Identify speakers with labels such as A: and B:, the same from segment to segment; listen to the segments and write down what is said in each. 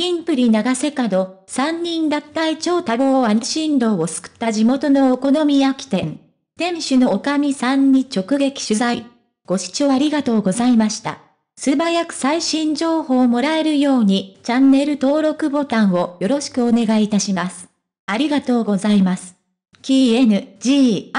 A: キンプリ長瀬角、三人脱退超多忙安心道を救った地元のお好み焼き店。店主のおかみさんに直撃取材。ご視聴ありがとうございました。素早く最新情報をもらえるように、チャンネル登録ボタンをよろしくお願いいたします。ありがとうございます。KNG&PS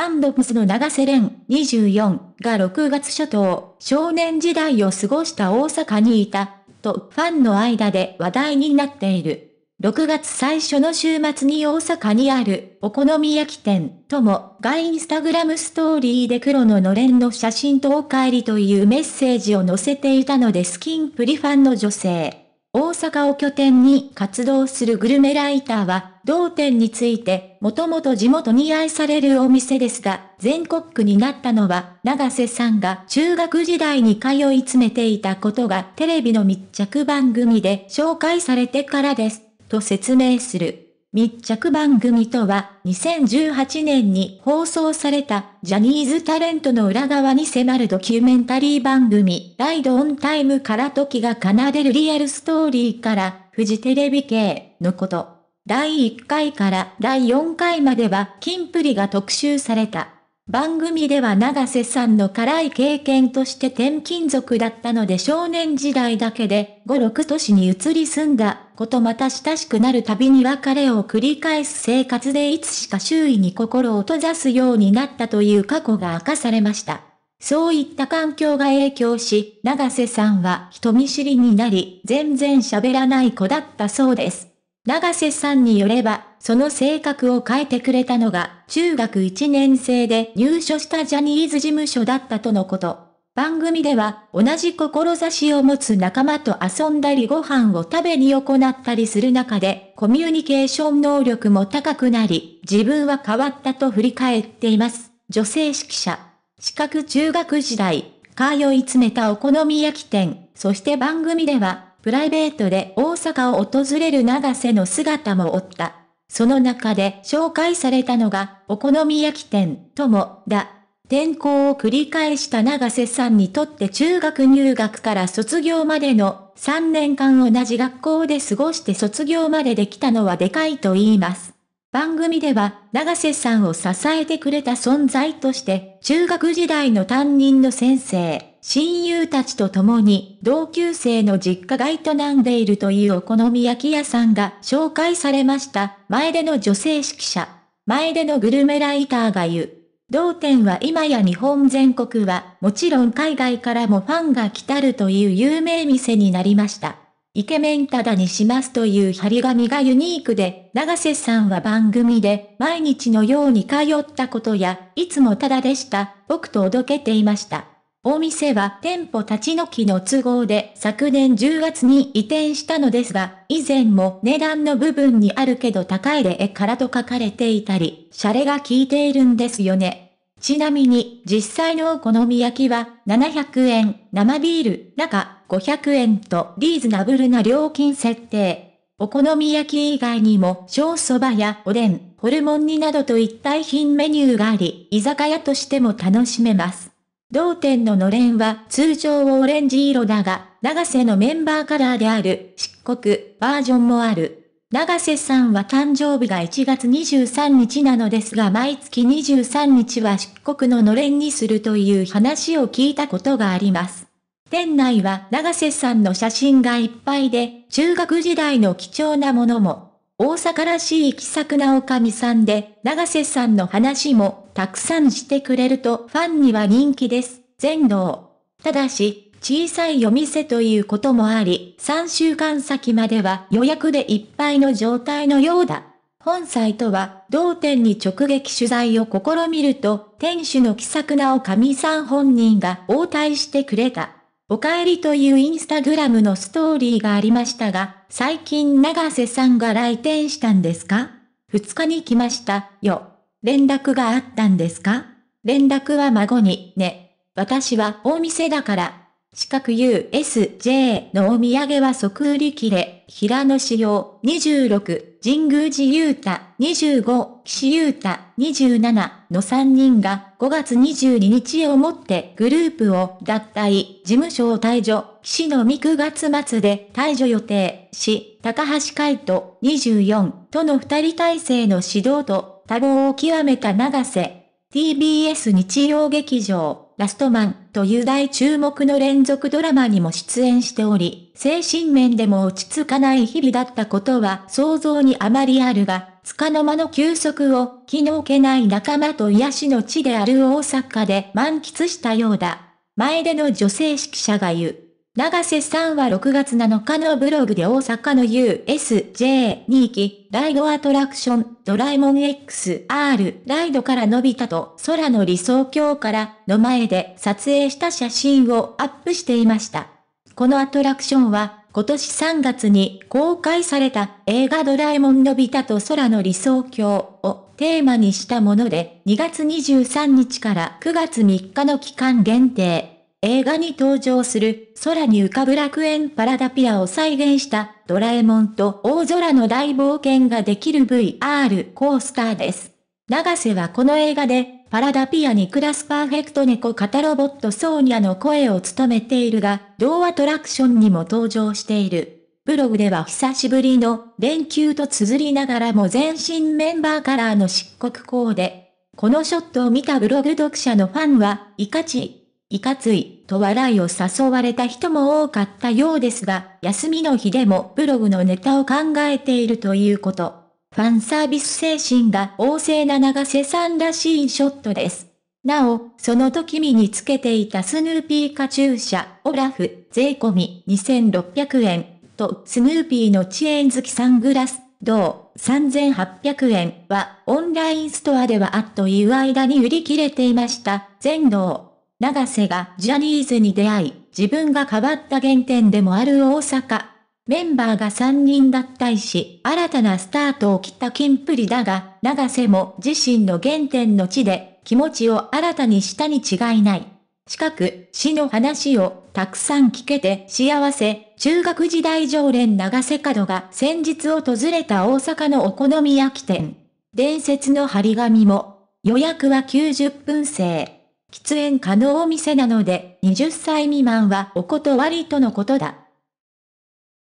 A: の長瀬廉24が6月初頭、少年時代を過ごした大阪にいたとファンの間で話題になっている。6月最初の週末に大阪にあるお好み焼き店ともがインスタグラムストーリーで黒ののれんの写真とお帰りというメッセージを載せていたのでスキンプリファンの女性。大阪を拠点に活動するグルメライターは、同店について、もともと地元に愛されるお店ですが、全国区になったのは、長瀬さんが中学時代に通い詰めていたことがテレビの密着番組で紹介されてからです、と説明する。密着番組とは、2018年に放送された、ジャニーズタレントの裏側に迫るドキュメンタリー番組、ライドオンタイムから時が奏でるリアルストーリーから、フジテレビ系のこと。第1回から第4回までは、キンプリが特集された。番組では長瀬さんの辛い経験として転勤族だったので少年時代だけで5、6都市に移り住んだことまた親しくなるたびに別れを繰り返す生活でいつしか周囲に心を閉ざすようになったという過去が明かされました。そういった環境が影響し、長瀬さんは人見知りになり、全然喋らない子だったそうです。長瀬さんによれば、その性格を変えてくれたのが、中学1年生で入所したジャニーズ事務所だったとのこと。番組では、同じ志を持つ仲間と遊んだりご飯を食べに行ったりする中で、コミュニケーション能力も高くなり、自分は変わったと振り返っています。女性指揮者。資格中学時代、通い詰めたお好み焼き店、そして番組では、プライベートで大阪を訪れる長瀬の姿も追った。その中で紹介されたのが、お好み焼き店、とも、だ。転校を繰り返した長瀬さんにとって中学入学から卒業までの3年間同じ学校で過ごして卒業までできたのはでかいと言います。番組では、長瀬さんを支えてくれた存在として、中学時代の担任の先生、親友たちと共に同級生の実家が営んでいるというお好み焼き屋さんが紹介されました。前での女性指揮者。前でのグルメライターが言う。同店は今や日本全国は、もちろん海外からもファンが来たるという有名店になりました。イケメンただにしますという張り紙がユニークで、長瀬さんは番組で毎日のように通ったことや、いつもただでした、僕とおどけていました。お店は店舗立ち退きの都合で昨年10月に移転したのですが、以前も値段の部分にあるけど高いでからと書かれていたり、シャレが効いているんですよね。ちなみに、実際のお好み焼きは、700円、生ビール、中、500円とリーズナブルな料金設定。お好み焼き以外にも、小蕎麦やおでん、ホルモン煮などといった品メニューがあり、居酒屋としても楽しめます。同店ののれんは通常オレンジ色だが、長瀬のメンバーカラーである漆黒バージョンもある。長瀬さんは誕生日が1月23日なのですが毎月23日は漆黒ののれんにするという話を聞いたことがあります。店内は長瀬さんの写真がいっぱいで、中学時代の貴重なものも。大阪らしい気さくなおかみさんで、長瀬さんの話もたくさんしてくれるとファンには人気です。全能。ただし、小さいお店ということもあり、3週間先までは予約でいっぱいの状態のようだ。本サイトは、同店に直撃取材を試みると、店主の気さくなおかみさん本人が応対してくれた。お帰りというインスタグラムのストーリーがありましたが、最近長瀬さんが来店したんですか ?2 日に来ましたよ。連絡があったんですか連絡は孫にね。私はお店だから。四角 USJ のお土産は即売り切れ、平野仕様26、神宮寺優太25、岸優太27、の3人が5月22日をもってグループを脱退、事務所を退所、岸のみ9月末で退所予定し、高橋海人24との2人体制の指導と多忙を極めた長瀬。TBS 日曜劇場、ラストマンという大注目の連続ドラマにも出演しており、精神面でも落ち着かない日々だったことは想像にあまりあるが、束の間の休息を気の置けない仲間と癒しの地である大阪で満喫したようだ。前での女性指揮者が言う。長瀬さんは6月7日のブログで大阪の USJ 2期、ライドアトラクション、ドラえもん XR、ライドから伸びたと空の理想郷からの前で撮影した写真をアップしていました。このアトラクションは今年3月に公開された映画ドラえもんのび太と空の理想郷をテーマにしたもので、2月23日から9月3日の期間限定。映画に登場する空に浮かぶ楽園パラダピアを再現したドラえもんと大空の大冒険ができる VR コースターです。長瀬はこの映画でパラダピアに暮らすパーフェクト猫型ロボットソーニャの声を務めているが、同アトラクションにも登場している。ブログでは久しぶりの連休と綴りながらも全身メンバーカラーの漆黒コーデ。このショットを見たブログ読者のファンは、イカチ、イカツイ、と笑いを誘われた人も多かったようですが、休みの日でもブログのネタを考えているということ。ファンサービス精神が旺盛な長瀬さんらしいショットです。なお、その時身につけていたスヌーピーカチューシャ、オラフ、税込み2600円、と、スヌーピーのチェーン好きサングラス、同3800円は、オンラインストアではあっという間に売り切れていました、全能。長瀬がジャニーズに出会い、自分が変わった原点でもある大阪。メンバーが3人脱退し、新たなスタートを切ったキンプリだが、長瀬も自身の原点の地で、気持ちを新たにしたに違いない。近く、死の話をたくさん聞けて幸せ、中学時代常連長瀬角が先日訪れた大阪のお好み焼き店。伝説の張り紙も、予約は90分制。喫煙可能お店なので、20歳未満はお断りとのことだ。